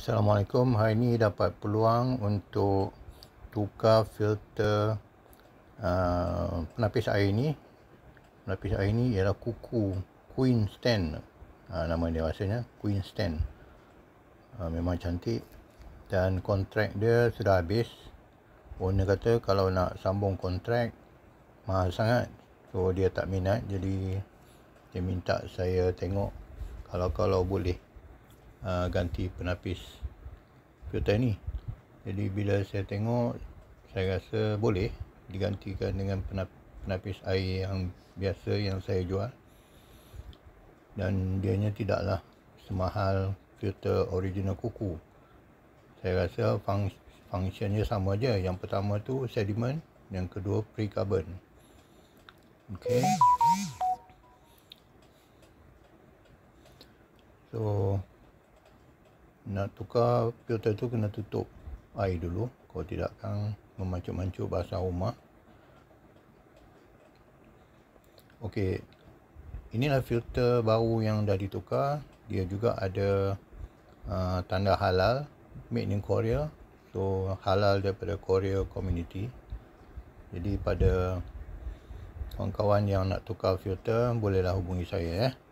Assalamualaikum. Hari ini dapat peluang untuk tukar filter uh, penapis air ini. Penapis air ini ialah kuku Queen Stand. Uh, nama dia rasanya Queen Stand. Uh, memang cantik. Dan kontrak dia sudah habis. Owner kata kalau nak sambung kontrak mahal sangat. So dia tak minat. Jadi dia minta saya tengok kalau-kalau boleh uh, ganti penapis filter ni jadi bila saya tengok saya rasa boleh digantikan dengan penapis air yang biasa yang saya jual dan dianya tidaklah semahal filter original kuku saya rasa fung fungsinya sama aja. yang pertama tu sediment yang kedua pre-carbon ok so nak tukar filter tu kena tutup air dulu kalau tidak akan memancuk-mancuk basah rumah ok inilah filter baru yang dah ditukar dia juga ada uh, tanda halal made in korea so halal daripada korea community jadi pada kawan-kawan yang nak tukar filter bolehlah hubungi saya eh